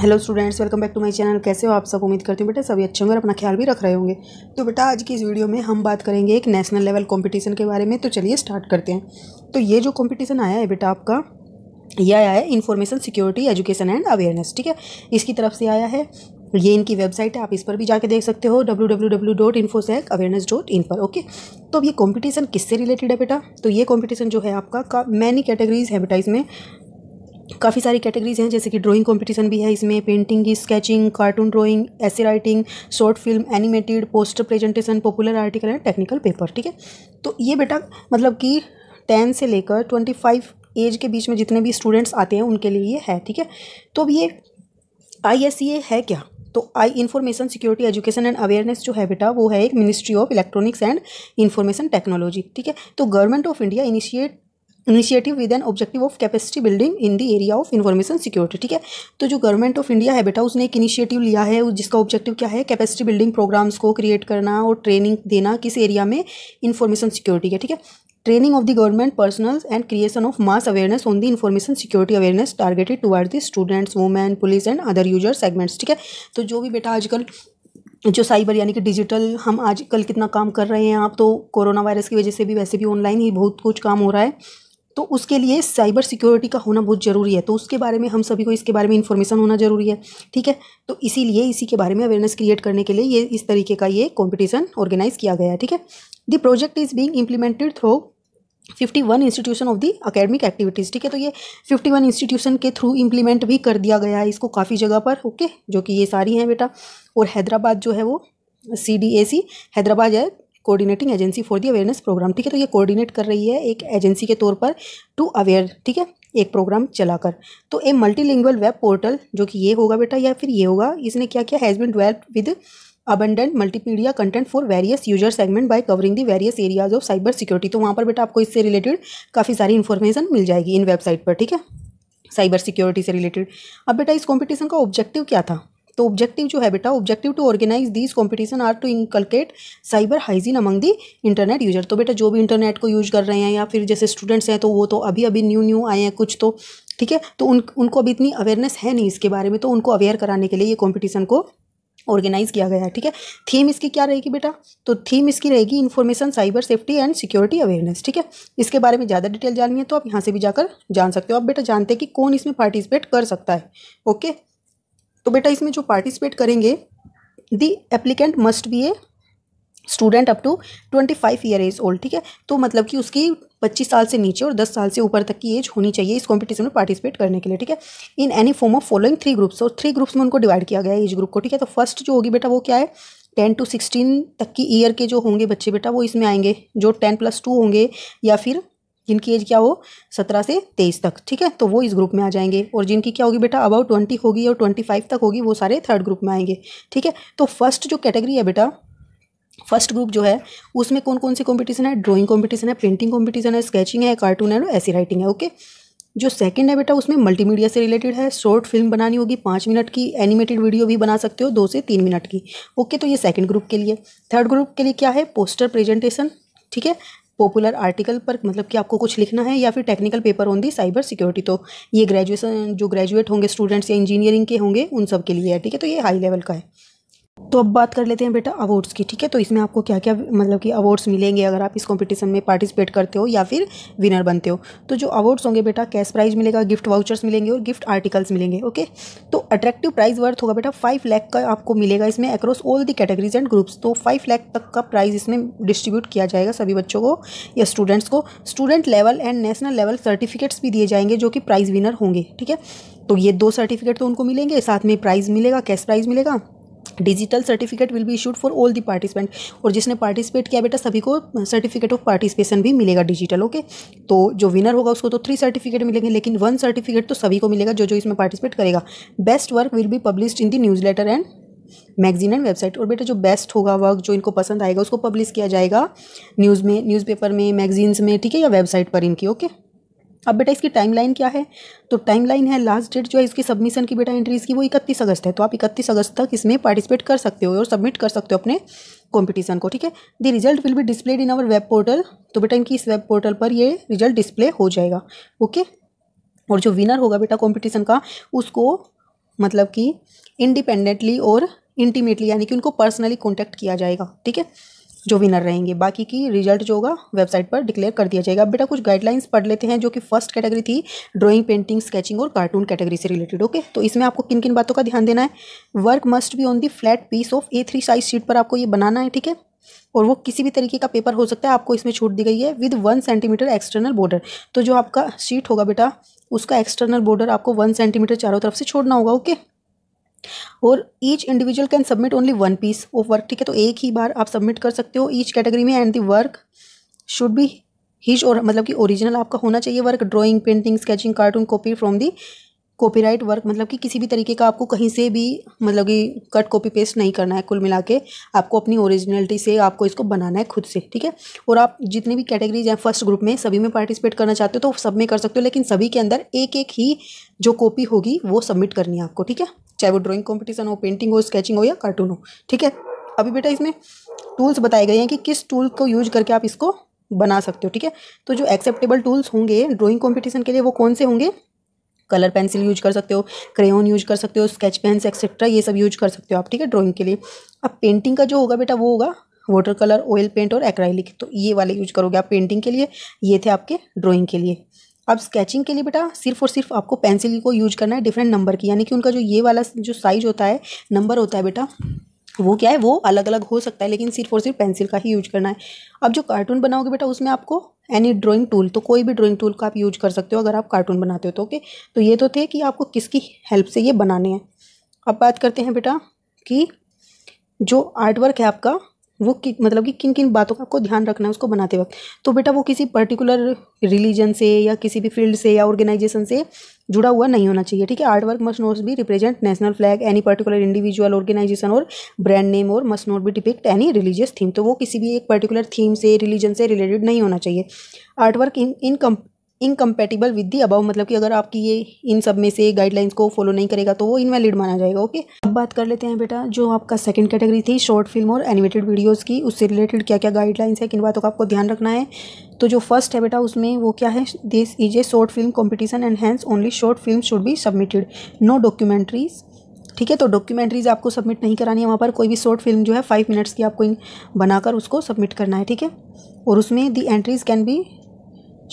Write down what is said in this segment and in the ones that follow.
Hello students welcome back to my channel कैसे हो आप सब उम्मीद करती हूँ बेटा सभी अच्छे होंगे और अपना ख्याल भी रख रहे होंगे तो बेटा आज की इस वीडियो में हम बात करेंगे एक नेशनल लेवल कंपटीशन के बारे में तो चलिए स्टार्ट करते हैं तो ये जो कंपटीशन आया है बेटा आपका यह आया है information security education and awareness ठीक है इसकी तरफ से आया है ये इनकी वेबसाइट है आप इस पर भी जाके देख सकते हो W W W dot infosec awareness dot in पर ओके तो अब ये कंपटीशन किससे रिलेटेड है बेटा तो ये कंपटीशन जो है आपका का मैनी कैटेगरीज है बेटा इसमें काफ़ी सारी कैटेगरीज हैं जैसे कि ड्राइंग कंपटीशन भी है इसमें पेंटिंग की स्केचिंग कार्टून ड्राइंग ऐसे writing short film animated poster presentation popular article and technical paper ठीक है तो ये बेटा मतलब कि टेन से लेकर ट्वेंटी फाइव एज के बीच में जितने भी स्टूडेंट्स आते हैं उनके लिए ये है ठीक है तो अब ये आई e है क्या तो I information security education and awareness जो है बेटा वो है एक ministry of electronics and information technology ठीक है तो government of India initiate initiative with an objective of capacity building in the area of information security ठीक है तो जो गवर्नमेंट ऑफ इंडिया है बेटा उसने एक इनिशिएटिव लिया है जिसका ऑब्जेक्टिव क्या है कैपेसिटी बिल्डिंग प्रोग्राम्स को क्रिएट करना और ट्रेनिंग देना किस एरिया में इन्फॉर्मेशन सिक्योरिटी का ठीक है training of the government personnel and creation of mass awareness on the information security awareness targeted toward the students women police and other user segments ठीक है तो जो भी बेटा आजकल जो साइबर यानी कि डिजिटल हम आजकल कितना काम कर रहे हैं आप तो कोरोना वायरस की वजह से भी वैसे भी ऑनलाइन ही बहुत कुछ काम हो रहा है तो उसके लिए साइबर सिक्योरिटी का होना बहुत ज़रूरी है तो उसके बारे में हम सभी को इसके बारे में इन्फॉर्मेशन होना ज़रूरी है ठीक है तो इसीलिए इसी के बारे में अवेयरनेस क्रिएट करने के लिए ये इस तरीके का ये कॉम्पिटिशन ऑर्गेनाइज किया गया है ठीक है the project is being implemented through fifty one institution of the academic activities ठीक है तो ये फिफ्टी वन इंस्टीट्यूशन के थ्रू इम्प्लीमेंट भी कर दिया गया है इसको काफ़ी जगह पर ओके जो कि ये सारी हैं बेटा और हैदराबाद जो है वो C D A C Hyderabad है coordinating agency for the awareness program ठीक है तो ये कोऑर्डिनेट कर रही है एक एजेंसी के तौर पर टू अवेयर ठीक है एक प्रोग्राम चलाकर तो ए मल्टीलिंगुअल वेब पोर्टल जो कि ये होगा बेटा या फिर ये होगा इसने क्या किया has been developed with abundant multimedia content for various user segment by covering the various areas of cyber security तो वहाँ पर बेटा आपको इससे रिलेटेड काफ़ी सारी इन्फॉर्मेशन मिल जाएगी इन वेबसाइट पर ठीक है साइबर सिक्योरिटी से रिलेटेड अब बेटा इस कंपटीशन का ऑब्जेक्टिव क्या था तो ऑब्जेक्टिव जो है बेटा objective to organize this competition are to inculcate cyber hygiene among the internet user तो बेटा जो भी इंटरनेट को यूज कर रहे हैं या फिर जैसे स्टूडेंट्स हैं तो वो तो अभी अभी न्यू न्यू आए हैं कुछ तो ठीक है तो उन उनको अभी इतनी अवेयरनेस है नहीं इसके बारे में तो उनको अवेयर कराने के लिए ये कॉम्पिटिशन को ऑर्गेनाइज किया गया है ठीक है थीम इसकी क्या रहेगी बेटा तो थीम इसकी रहेगी information cyber safety and security awareness ठीक है इसके बारे में ज़्यादा डिटेल जाननी है तो आप यहाँ से भी जाकर जान सकते हो आप बेटा जानते हैं कि कौन इसमें पार्टिसिपेट कर सकता है ओके तो बेटा इसमें जो पार्टिसिपेट करेंगे the applicant must be a student up to twenty five year age old ठीक है तो मतलब कि उसकी पच्चीस साल से नीचे और दस साल से ऊपर तक की एज होनी चाहिए इस कॉम्पिटिशन में पार्टिसिपेट करने के लिए ठीक है in any form of following three groups और थ्री ग्रुप्स में उनको डिवाइड किया गया है एज ग्रुप को ठीक है तो फर्स्ट जो होगी बेटा वो क्या है टेन टू सिक्सटीन तक की ईयर के जो होंगे बच्चे बेटा वो इसमें आएंगे जो टेन प्लस टू होंगे या फिर जिनकी एज क्या हो सत्रह से तेईस तक ठीक है तो वो इस ग्रुप में आ जाएंगे और जिनकी क्या होगी बेटा अबाउट ट्वेंटी होगी और ट्वेंटी फाइव तक होगी वो सारे थर्ड ग्रुप में आएंगे ठीक है तो फर्स्ट जो कैटेगरी है बेटा फर्स्ट ग्रुप जो है उसमें कौन कौन सी कॉम्पिटिशन है ड्रॉइंग कॉम्पिटिशन है पेंटिंग कॉम्पिटिशन है स्केचिंग है कार्टून है ऐसी राइटिंग है ओके जो सेकंड है बेटा उसमें मल्टीमीडिया से रिलेटेड है शॉर्ट फिल्म बनानी होगी पाँच मिनट की एनिमेटेड वीडियो भी बना सकते हो दो से तीन मिनट की ओके तो ये सेकंड ग्रुप के लिए थर्ड ग्रुप के लिए क्या है पोस्टर प्रेजेंटेशन ठीक है पॉपुलर आर्टिकल पर मतलब कि आपको कुछ लिखना है या फिर technical paper on the cyber security तो ये ग्रेजुएशन जो ग्रेजुएट होंगे स्टूडेंट्स या इंजीनियरिंग के होंगे उन सब के लिए है ठीक है तो ये हाई लेवल का है तो अब बात कर लेते हैं बेटा अवार्ड्स की ठीक है तो इसमें आपको क्या क्या मतलब कि अवार्ड्स मिलेंगे अगर आप इस कंपटीशन में पार्टिसिपेट करते हो या फिर विनर बनते हो तो जो अवार्ड्स होंगे बेटा कैश प्राइज मिलेगा गिफ्ट वाउचर्स मिलेंगे और गिफ्ट आर्टिकल्स मिलेंगे ओके तो अट्रैक्टिव प्राइस वर्थ होगा बेटा फाइव लैख का आपको मिलेगा इसमें across all the categories and groups तो फाइव लैख तक का प्राइस इसमें डिस्ट्रीब्यूट किया जाएगा सभी बच्चों को या स्टूडेंट्स को student level and national level certificates भी दिए जाएंगे जो कि प्राइज़ विनर होंगे ठीक है तो ये दो सर्टिफिकेट तो उनको मिलेंगे साथ में प्राइज़ मिलेगा कैश प्राइज़ मिलेगा digital certificate will be issued for all the participant और जिसने पार्टिसिपेट किया बेटा सभी को सर्टिफिकेट ऑफ पार्टिसिपेशन भी मिलेगा डिजिटल ओके तो जो विनर होगा उसको तो थ्री सर्टिफिकेट मिलेंगे लेकिन वन सर्टिफिकेट तो सभी को मिलेगा जो जो इसमें पार्टिसिपेट करेगा best work will be published in the newsletter and magazine and website और बेटा जो बेस्ट होगा वर्क जो इनको पसंद आएगा उसको पब्लिश किया जाएगा न्यूज़ में न्यूज़पेपर में मैगजीन्स में ठीक है या वेबसाइट पर इनकी ओके okay? अब बेटा इसकी टाइमलाइन क्या है तो टाइमलाइन है लास्ट डेट जो है इसकी सबमिशन की बेटा एंट्रीज़ की वो इकतीस अगस्त है तो आप इकतीस अगस्त तक इसमें पार्टिसिपेट कर सकते हो और सबमिट कर सकते हो अपने कंपटीशन को ठीक है the result will be displayed in our web portal तो बेटा इनकी इस वेब पोर्टल पर ये रिजल्ट डिस्प्ले हो जाएगा ओके और जो विनर होगा बेटा कॉम्पिटिशन का उसको मतलब कि इंडिपेंडेंटली और इंटीमेटली यानी कि उनको पर्सनली कॉन्टैक्ट किया जाएगा ठीक है जो विनर रहेंगे बाकी की रिजल्ट जो होगा वेबसाइट पर डिक्लेयर कर दिया जाएगा बेटा कुछ गाइडलाइंस पढ़ लेते हैं जो कि फर्स्ट कैटेगरी थी ड्राइंग पेंटिंग स्केचिंग और कार्टून कैटेगरी से रिलेटेड ओके तो इसमें आपको किन किन बातों का ध्यान देना है work must be on the flat piece of A three size sheet पर आपको ये बनाना है ठीक है और वो किसी भी तरीके का पेपर हो सकता है आपको इसमें छूट दी गई है with one centimetre external border तो जो आपका शीट होगा बेटा उसका एक्सटर्नल बॉर्डर आपको वन सेंटीमीटर चारों तरफ से छोड़ना होगा ओके okay? और each individual can submit only one piece of work ठीक है तो एक ही बार आप सबमिट कर सकते हो ईच कैटेगरी में and the work should be his और मतलब कि ओरिजिनल आपका होना चाहिए work drawing painting sketching cartoon copy from the copyright work मतलब कि किसी भी तरीके का आपको कहीं से भी मतलब कि कट कॉपी पेस्ट नहीं करना है कुल मिला के आपको अपनी ओरिजिनलिटी से आपको इसको बनाना है खुद से ठीक है और आप जितने भी कैटेगरीज हैं फर्स्ट ग्रुप में सभी में पार्टिसिपेट करना चाहते हो तो सब में कर सकते हो लेकिन सभी के अंदर एक एक ही जो कॉपी होगी वो सबमिट करनी है आपको ठीक है चाहे वो ड्राइंग कंपटीशन हो पेंटिंग हो स्केचिंग हो या कार्टून हो ठीक है अभी बेटा इसमें टूल्स बताए गए हैं कि किस टूल को यूज करके आप इसको बना सकते हो ठीक है तो जो एक्सेप्टेबल टूल्स होंगे ड्राइंग कंपटीशन के लिए वो कौन से होंगे कलर पेंसिल यूज कर सकते हो क्रेयन यूज कर सकते हो स्केच पेन्स एक्सेट्रा ये सब यूज कर सकते हो आप ठीक है ड्राइंग के लिए अब पेंटिंग का जो होगा बेटा वो होगा वाटर कलर ऑयल पेंट और एक्राइलिक तो ये वाले यूज करोगे आप पेंटिंग के लिए ये थे आपके ड्रॉइंग के लिए अब स्केचिंग के लिए बेटा सिर्फ और सिर्फ आपको पेंसिल को यूज करना है डिफरेंट नंबर की यानी कि उनका जो ये वाला जो साइज होता है नंबर होता है बेटा वो क्या है वो अलग अलग हो सकता है लेकिन सिर्फ और सिर्फ पेंसिल का ही यूज करना है अब जो कार्टून बनाओगे बेटा उसमें आपको एनी ड्राइंग टूल तो कोई भी ड्राइंग टूल का आप यूज कर सकते हो अगर आप कार्टून बनाते हो तो ओके तो ये तो थे कि आपको किसकी हेल्प से ये बनाने हैं अब बात करते हैं बेटा कि जो आर्ट वर्क है आपका वो कि मतलब कि किन किन बातों का आपको ध्यान रखना है उसको बनाते वक्त तो बेटा वो किसी पर्टिकुलर रिलीजन से या किसी भी फील्ड से या ऑर्गेनाइजेशन से जुड़ा हुआ नहीं होना चाहिए ठीक है art work must not be represent national flag any particular individual organisation और ब्रांड नेम और must not be depict any religious theme तो वो किसी भी एक पर्टिकुलर थीम से रिलीजन से रिलेटेड नहीं होना चाहिए art work in in incompatible with the above मतलब कि अगर आपकी ये इन सब में से गाइडलाइंस को फॉलो नहीं करेगा तो वो इनवैलिड माना जाएगा ओके अब बात कर लेते हैं बेटा जो आपका सेकंड कैटेगरी थी शॉर्ट फिल्म और एनिमेटेड वीडियोस की उससे रिलेटेड क्या क्या गाइडलाइंस है किन बातों का आपको ध्यान रखना है तो जो फर्स्ट है बेटा उसमें वो क्या है this is a short film competition and hence only short film should be submitted no documentaries ठीक है तो डॉक्यूमेंट्रीज आपको सबमिट नहीं करानी है वहाँ पर कोई भी शॉर्ट फिल्म जो है फाइव मिनट्स की आपको बनाकर उसको सबमिट करना है ठीक है और उसमें the entries can be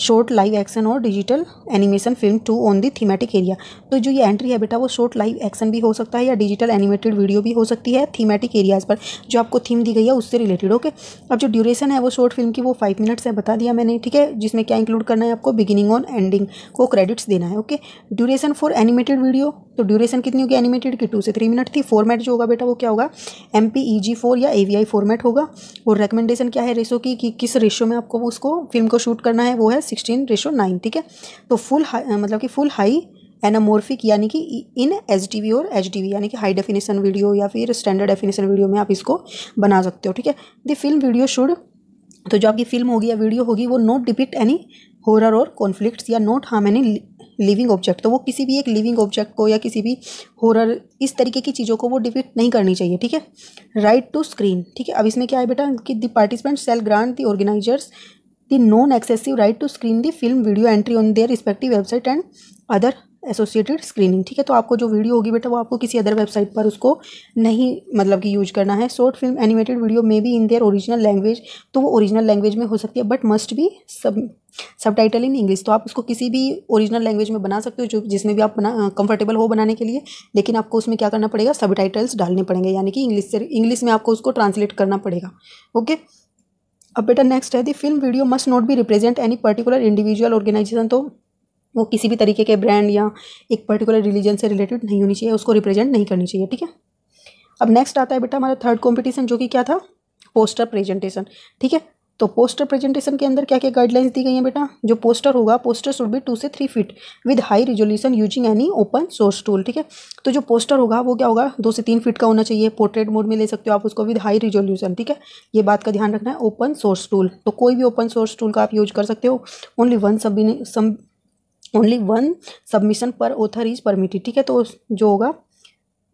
short live action और digital animation film to on the thematic area तो जो ये एंट्री है बेटा वो शॉर्ट लाइव एक्शन भी हो सकता है या डिजिटल एनिमेटेड वीडियो भी हो सकती है थीमेटिक एरियाज़ पर जो आपको थीम दी गई है उससे रिलेटेड ओके अब जो ड्यूरेशन है वो शॉर्ट फिल्म की वो फाइव मिनट्स है बता दिया मैंने ठीक है जिसमें क्या इंक्लूड करना है आपको बिगिनिंग और एंडिंग को क्रेडिट्स देना है okay duration for animated video तो ड्यूरेशन कितनी होगी एनिमेटेड की टू से थ्री मिनट थी फॉर्मेट जो होगा बेटा वो क्या होगा M P E G four या ए वी आई फॉर्मेट होगा और रिकमेंडेशन क्या है रेशो की कि किस रेशो में आपको उसको फिल्म को शूट करना है वो है सिक्सटीन रेशो नाइन ठीक है तो फुल मतलब कि फुल हाई एनामोर्फिक यानी कि इन एच डी और एच डी यानी कि हाई डेफिनेशन वीडियो या फिर स्टैंडर्ड डेफिनेशन वीडियो में आप इसको बना सकते हो ठीक है द फिल्म वीडियो शुड तो जो आपकी फिल्म होगी या वीडियो होगी वो नोट डिपिक्ट एनी हॉरर और कॉन्फ्लिक्ट्स या not harm any living object तो वो किसी भी एक लिविंग ऑब्जेक्ट को या किसी भी होरर इस तरीके की चीज़ों को वो डिफीट नहीं करनी चाहिए ठीक है राइट टू स्क्रीन ठीक है अब इसमें क्या है बेटा कि the participant shall grant the organisers the non एक्सेसिव right to screen the film video entry on their respective website and other associated screening ठीक है तो आपको जो वीडियो होगी बेटा वो आपको किसी अदर वेबसाइट पर उसको नहीं मतलब कि यूज करना है short film animated video may be in their original language तो वो ओरिजिनल लैंग्वेज में हो सकती है बट मस्ट भी सब सब टाइटल इन इंग्लिश तो आप उसको किसी भी ओरिजिनल लैंग्वेज में बना सकते हो जो जिसमें भी आप बना कंफर्टेबल हो बनाने के लिए लेकिन आपको उसमें क्या करना पड़ेगा सब टाइटल्स डालने पड़ेंगे यानी कि इंग्लिश से इंग्लिश में आपको उसको ट्रांसलेट करना पड़ेगा ओके अब बेटा नेक्स्ट है the film video must not be represent any particular individual organisation तो वो किसी भी तरीके के ब्रांड या एक पर्टिकुलर रिलीजन से रिलेटेड नहीं होनी चाहिए उसको रिप्रेजेंट नहीं करनी चाहिए ठीक है अब नेक्स्ट आता है बेटा हमारा थर्ड कॉम्पिटिशन जो कि क्या था पोस्टर प्रेजेंटेशन ठीक है तो पोस्टर प्रेजेंटेशन के अंदर क्या क्या गाइडलाइंस दी गई हैं बेटा जो पोस्टर होगा पोस्टर शुड बी टू से three feet with high resolution using any open source tool ठीक है तो जो पोस्टर होगा वो क्या होगा दो से तीन फीट का होना चाहिए पोर्ट्रेट मोड में ले सकते हो आप उसको विद हाई रिजोल्यूशन ठीक है ये बात का ध्यान रखना है ओपन सोर्स टूल तो कोई भी ओपन सोर्स टूल का आप यूज कर सकते हो only one sub only one submission per author is permitted ठीक है तो जो होगा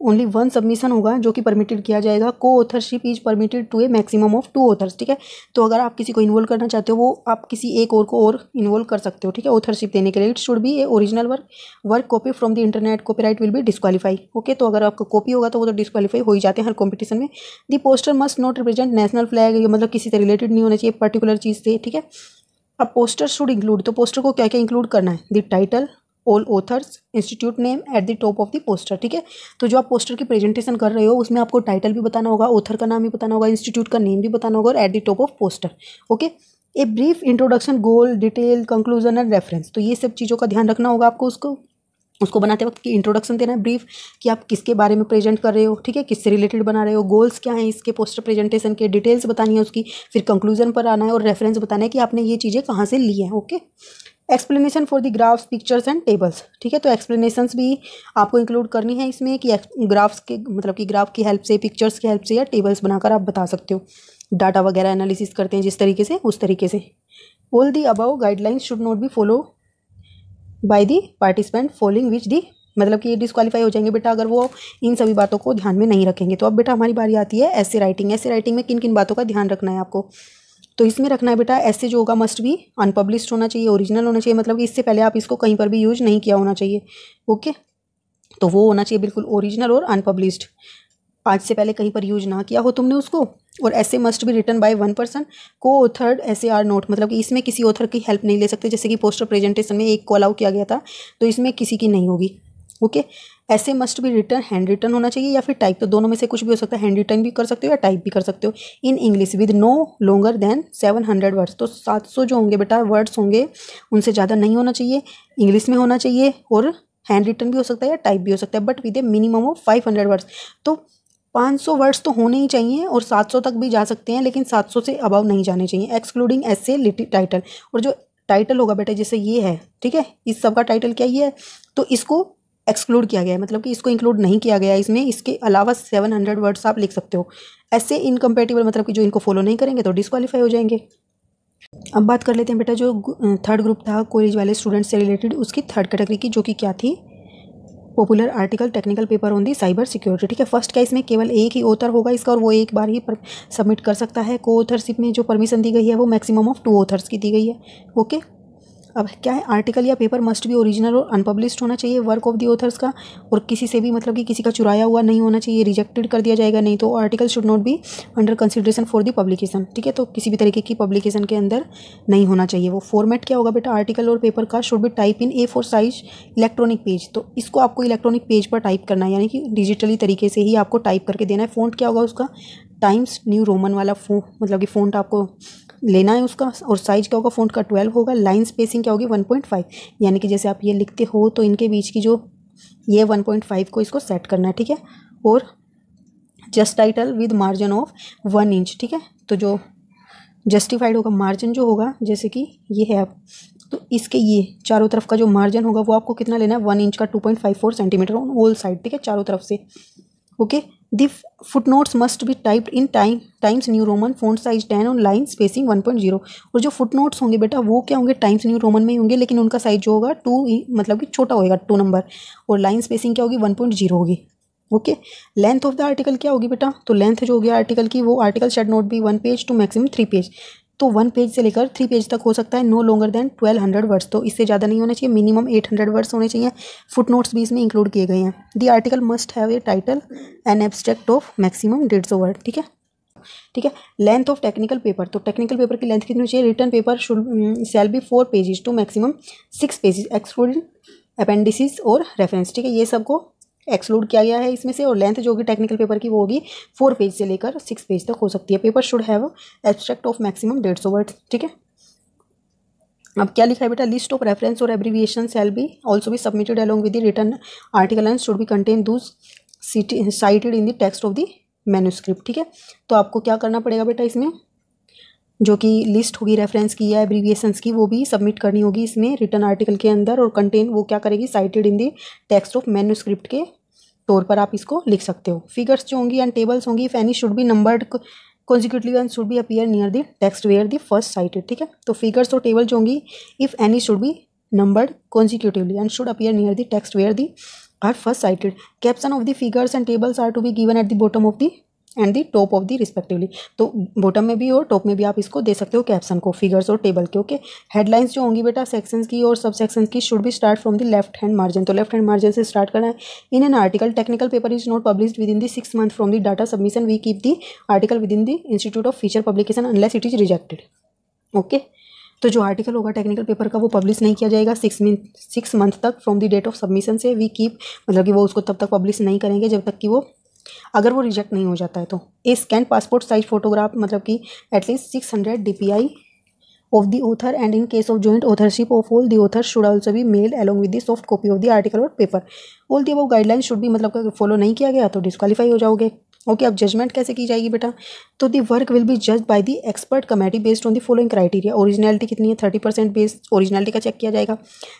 ओनली वन सबमिशन होगा जो कि परमिटेड किया जाएगा को authorship is permitted to a maximum of two authors ठीक है तो अगर आप किसी को इन्वॉल्व करना चाहते हो वो आप किसी एक और को और इन्वॉल्व कर सकते हो ठीक है ऑथरशिप देने के लिए it should be a original work work copy from the internet copyright will be disqualify okay तो अगर आपका कॉपी होगा तो वो तो डिस्कालीफाई हो ही जाते हैं हर कॉम्पिटिशन में the poster must not represent national flag मतलब किसी से रिलेटेड नहीं होना चाहिए पर्टिकुलर चीज़ से ठीक है अब पोस्टर शुड इंक्लूड तो पोस्टर को क्या क्या इंक्लूड करना है the title all authors institute name at the top of the poster ठीक है तो जो आप पोस्टर की प्रेजेंटेशन कर रहे हो उसमें आपको टाइटल भी बताना होगा ऑथर का नाम भी बताना होगा इंस्टीट्यूट का नेम भी बताना होगा और at the top of poster okay a brief introduction goal detail conclusion and reference तो ये सब चीज़ों का ध्यान रखना होगा आपको उसको उसको बनाते वक्त की इंट्रोडक्शन देना है ब्रीफ कि आप किसके बारे में प्रेजेंट कर रहे हो ठीक है किससे रिलेटेड बना रहे हो गोल्स क्या हैं इसके पोस्टर प्रेजेंटेशन के डिटेल्स बतानी है उसकी फिर कंक्लूजन पर आना है और रेफरेंस बताना है कि आपने ये चीज़ें कहाँ से ली हैं okay explanation for the graphs pictures and tables ठीक है तो एक्सप्लेनेशंस भी आपको इंक्लूड करनी है इसमें कि ग्राफ्स के मतलब कि ग्राफ की हेल्प से पिक्चर्स की हेल्प से या टेबल्स बनाकर आप बता सकते हो डाटा वगैरह एनालिसिस करते हैं जिस तरीके से उस तरीके से all the above guidelines should not be follow by the participant following which the मतलब कि ये डिस्कालीफाई हो जाएंगे बेटा अगर वो इन सभी बातों को ध्यान में नहीं रखेंगे तो अब बेटा हमारी बारी आती है ऐसे राइटिंग ऐसे राइटिंग में किन किन बातों का ध्यान रखना है आपको तो इसमें रखना है बेटा ऐसे जो होगा मस्ट भी अनपब्लिश्ड होना चाहिए ओरिजिनल होना चाहिए मतलब कि इससे पहले आप इसको कहीं पर भी यूज नहीं किया होना चाहिए ओके तो वो होना चाहिए बिल्कुल ओरिजिनल और अनपब्लिश्ड आज से पहले कहीं पर यूज ना किया हो तुमने उसको और essays must be written by one person coauthored essays are not मतलब कि इसमें किसी ऑथर की हेल्प नहीं ले सकते जैसे कि पोस्टर प्रेजेंटेशन में एक को अलाउ किया गया था तो इसमें किसी की नहीं होगी ओके ऐसे must be return hand return होना चाहिए या फिर टाइप तो दोनों में से कुछ भी हो सकता है हैंड रिटर्न भी कर सकते हो या टाइप भी कर सकते हो in English with no longer than seven hundred words तो सात सौ जो होंगे बेटा वर्ड्स होंगे उनसे ज़्यादा नहीं होना चाहिए इंग्लिश में होना चाहिए और हैंड रिटर्न भी हो सकता है या टाइप भी हो सकता है but with a minimum of five hundred words तो 500 वर्ड्स तो होने ही चाहिए और 700 तक भी जा सकते हैं लेकिन 700 से अबव नहीं जाने चाहिए एक्सक्लूडिंग एस से टाइटल और जो टाइटल होगा बेटा जैसे ये है ठीक है इस सब का टाइटल क्या ये है तो इसको एक्सक्लूड किया गया है मतलब कि इसको इंक्लूड नहीं किया गया इसमें इसके अलावा सेवन हंड्रेड वर्ड्स आप लिख सकते हो ऐसे इनकम्पेटिबल मतलब कि जो इनको फॉलो नहीं करेंगे तो डिसक्वालीफाई हो जाएंगे अब बात कर लेते हैं बेटा जो थर्ड ग्रुप था कॉलेज वाले स्टूडेंट्स से रिलेटेड उसकी थर्ड कैटेगरी की जो कि क्या थी popular article technical paper on the cyber security ठीक है फर्स्ट का इसमें केवल एक ही ऑथर होगा इसका और वो एक बार ही सबमिट कर सकता है को ऑथरशिप में जो परमिशन दी गई है वो मैक्सिमम ऑफ टू ऑथर्स की दी गई है ओके okay? अब क्या है आर्टिकल या पेपर मस्ट भी ओरिजिनल और अनपब्लिश्ड होना चाहिए वर्क ऑफ दी ऑथर्स का और किसी से भी मतलब कि किसी का चुराया हुआ नहीं होना चाहिए रिजेक्टेड कर दिया जाएगा नहीं तो article should not be under consideration for the publication ठीक है तो किसी भी तरीके की पब्लिकेशन के अंदर नहीं होना चाहिए वो फॉर्मेट क्या होगा बेटा आर्टिकल और पेपर का should be type in A four size electronic page तो इसको आपको इलेक्ट्रॉनिक पेज पर टाइप करना है यानी कि डिजिटली तरीके से ही आपको टाइप करके देना है फ़ोन क्या होगा उसका टाइम्स न्यू रोमन वाला फो मतलब कि फ़ोन आपको लेना है उसका और साइज़ क्या होगा फ़ॉन्ट का ट्वेल्व होगा लाइन स्पेसिंग क्या होगी वन पॉइंट फाइव यानी कि जैसे आप ये लिखते हो तो इनके बीच की जो ये वन पॉइंट फाइव को इसको सेट करना है ठीक है और just title with margin of one inch ठीक है तो जो जस्टिफाइड होगा मार्जिन जो होगा जैसे कि ये है आप तो इसके ये चारों तरफ का जो मार्जिन होगा वो आपको कितना लेना है वन इंच का two point five four centimetre on all side ठीक है चारों तरफ से okay The footnotes must be typed in time Times New Roman font size 10 on line spacing 1.0 और जो footnotes होंगे बेटा वो क्या होंगे Times New Roman में ही होंगे लेकिन उनका साइज जो होगा टू मतलब कि छोटा होगा टू नंबर और लाइन स्पेसिंग क्या होगी 1.0 होगी okay length of the article क्या होगी बेटा तो लेंथ जो होगी आर्टिकल की वो article should not be one page to maximum three page तो वन पेज से लेकर थ्री पेज तक हो सकता है no longer than twelve hundred words तो इससे ज़्यादा नहीं होना चाहिए मिनिमम एट हंड्रेड वर्ड्स होने चाहिए फुट नोट्स भी इसमें इंक्लूड किए गए हैं the article must have a title and abstract of maximum डेढ़ सौ वर्ड ठीक है ठीक है लेंथ ऑफ टेक्निकल पेपर तो टेक्निकल पेपर की लेंथ कितनी होनी चाहिए written paper should shall be four pages to maximum six pages excluding appendices और रेफरेंस ठीक है ये सबको एक्सक्लूड किया गया है इसमें से और लेंथ जो होगी टेक्निकल पेपर की वो होगी फोर पेज से लेकर सिक्स पेज तक हो सकती है paper should have abstract of maximum डेढ़ सौ वर्ड ठीक है अब क्या लिखा है बेटा लिस्ट ऑफ रेफरेंस और abbreviation shall be also be submitted along with the written article and should be contain those cited in the text of the manuscript ठीक है तो आपको क्या करना पड़ेगा बेटा इसमें जो कि लिस्ट होगी रेफरेंस की या एब्रीविएशंस की वो भी सबमिट करनी होगी इसमें रिटर्न आर्टिकल के अंदर और कंटेन वो क्या करेगी cited in the text of manuscript के तौर पर आप इसको लिख सकते हो फिगर्स जो होंगी एंड टेबल्स होंगी फैनी should be numbered consecutive and should be appear near the text where the first cited ठीक है तो फिगर्स और टेबल जो होंगी if any should be numbered consecutively and should appear near the text where they are first cited caption of the figures and tables are to be given at the bottom of the and the top of the respectively तो bottom में भी और top में भी आप इसको दे सकते हो कैप्शन को फिगर्स और टेबल के ओके हेडलाइंस जो होंगी बेटा सेक्शंस की और सब सेक्शंस की should be start from the left hand margin तो लेफ्ट हैंड मार्जिन से स्टार्ट करना है in an article technical paper is not publish within the six month from the data submission we keep the article within the institute of future publication unless it is rejected okay तो जो article होगा technical paper का वो publish नहीं किया जाएगा six min six month तक from the date of submission से वी कीप मतलब कि वो उसको तब तक पब्लिश नहीं करेंगे जब तक कि वो अगर वो रिजेक्ट नहीं हो जाता है तो a scan passport size photograph मतलब कि at least six hundred D P I of the author and in case of joint authorship of all the author should also be mail along with the soft copy of the article और paper all the above guideline should भी मतलब follow नहीं किया गया तो disqualify हो जाओगे okay okay, अब जजमेंट कैसे की जाएगी बेटा तो दी वर्क विल बी जज by the expert committee based on the following criteria originality कितनी है थर्टी परसेंट बेस्ड ओरिजिनलिटी का चेक किया जाएगा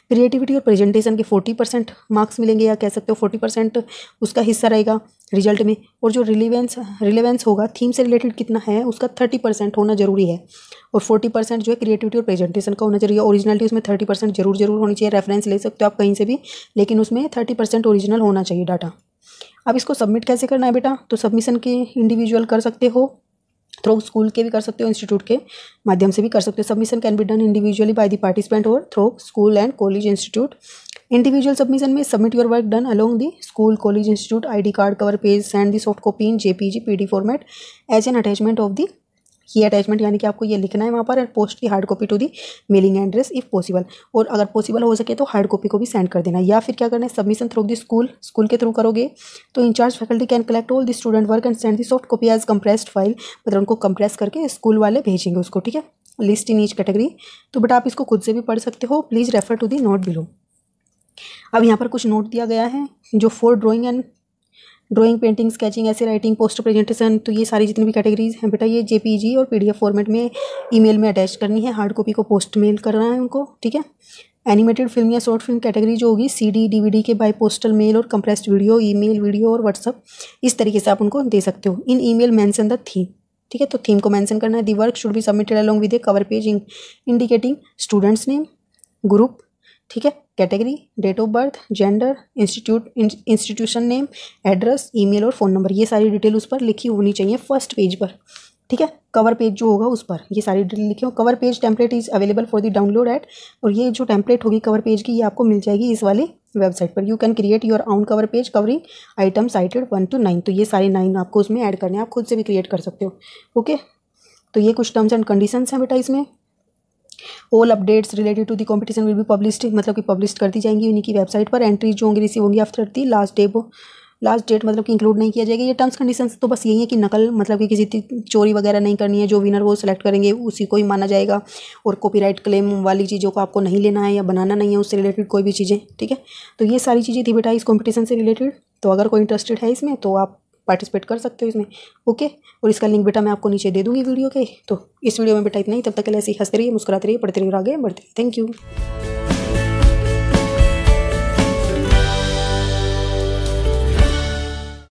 क्रिएटिविटी और प्रेजेंटेशन के फोर्टी परसेंट मार्क्स मिलेंगे या कह सकते हो फोर्टी परसेंट उसका हिस्सा रहेगा रिजल्ट में और जो रिलेवेंस रिलेवेंस होगा थीम से रिलेटेड कितना है उसका थर्टी परसेंट होना जरूरी है और फोर्टी परसेंट जो है क्रिएटिविटी और प्रेजेंटेशन का होना है ओरिजिनलिटी उसमें थर्टी परसेंट जरूर जरूर होनी चाहिए रेफरेंस ले सकते हो आप कहीं से भी लेकिन उसमें थर्टी परसेंट ओरिजिनल होना चाहिए डाटा अब इसको सबमिट कैसे करना है बेटा तो सबमिशन के इंडिविजुअल कर सकते हो थ्रू स्कूल के भी कर सकते हो इंस्टीट्यूट के माध्यम से भी कर सकते हो submission can be done individually by the participant और through school and college institute individual submission में submit your work done along the school college institute ID card cover page send the soft copy in JPG PD format as an attachment of the की attachment यानी कि आपको ये लिखना है वहाँ पर पोस्ट की hard copy to the mailing address if possible और अगर पॉसिबल हो सके तो हार्ड कॉपी को भी सेंड कर देना या फिर क्या करना है submission through the school school के थ्रू करोगे तो incharge faculty can collect all the student work and send the soft copy as compressed file मतलब उनको कंप्रेस करके स्कूल वाले भेजेंगे उसको ठीक है लिस्ट इन ईच कैटेगरी तो बट आप इसको खुद से भी पढ़ सकते हो please refer to the note below अब यहाँ पर कुछ नोट दिया गया है जो for drawing and drawing painting sketching essay writing poster presentation तो ये सारी जितनी भी कैटेगरीज हैं बेटा ये जेपीजी और पीडीएफ फॉर्मेट में ईमेल में अटैच करनी है हार्ड कॉपी को पोस्ट मेल करना है उनको ठीक है एनिमेटेड फिल्म या शॉर्ट फिल्म कैटेगरी जो होगी सीडी डीवीडी के बाई पोस्टल मेल और कंप्रेस्ड वीडियो ईमेल वीडियो और व्हाट्सअप इस तरीके से आप उनको दे सकते हो in email mention the theme ठीक है तो थीम को मेंशन करना है the work should be submitted along with a cover page indicating students name group ठीक है category date of birth gender institute institution name address email और phone number ये सारी डिटेल उस पर लिखी होनी चाहिए फर्स्ट पेज पर ठीक है कवर पेज जो होगा उस पर ये सारी डिटेल लिखी हो cover page template is available for the download at और ये जो टेम्पलेट होगी कवर पेज की ये आपको मिल जाएगी इस वाली वेबसाइट पर you can create your own cover page covering item cited one two nine तो ये सारे नाइन आपको उसमें ऐड करने हैं आप खुद से भी क्रिएट कर सकते हो ओके तो ये कुछ टर्म्स एंड कंडीशंस हैं बेटा इसमें all updates related to the competition will be publish मतलब कि पब्लिश कर दी जाएंगी उन्हीं की वेबसाइट पर एंट्रीज जो होंगी रिसीव होंगी after the last day last date मतलब कि इंक्लूड नहीं किया जाएगा ये टर्म्स कंडीशन तो बस यही है कि नकल मतलब कि किसी चोरी वगैरह नहीं करनी है जो विनर वो सेलेक्ट करेंगे उसी को ही माना जाएगा और कॉपीराइट क्लेम वाली चीज़ों को आपको नहीं लेना है या बनाना नहीं है उससे रिलेटेड कोई भी चीज़ें ठीक है तो ये सारी चीज़ें थी बेटा इस कॉम्पिटिशन से रिलेटेड तो अगर कोई इंटरेस्टेड है इसमें तो आप पार्टिसिपेट कर सकते हो इसमें ओके और इसका लिंक बेटा मैं आपको नीचे दे दूँगी वीडियो के तो इस वीडियो में बेटा इतना ही तब तक के लिए ऐसे हंसते रहिए मुस्कुराते रहिए पढ़ते रहिए आगे बढ़ते रहिए थैंक यू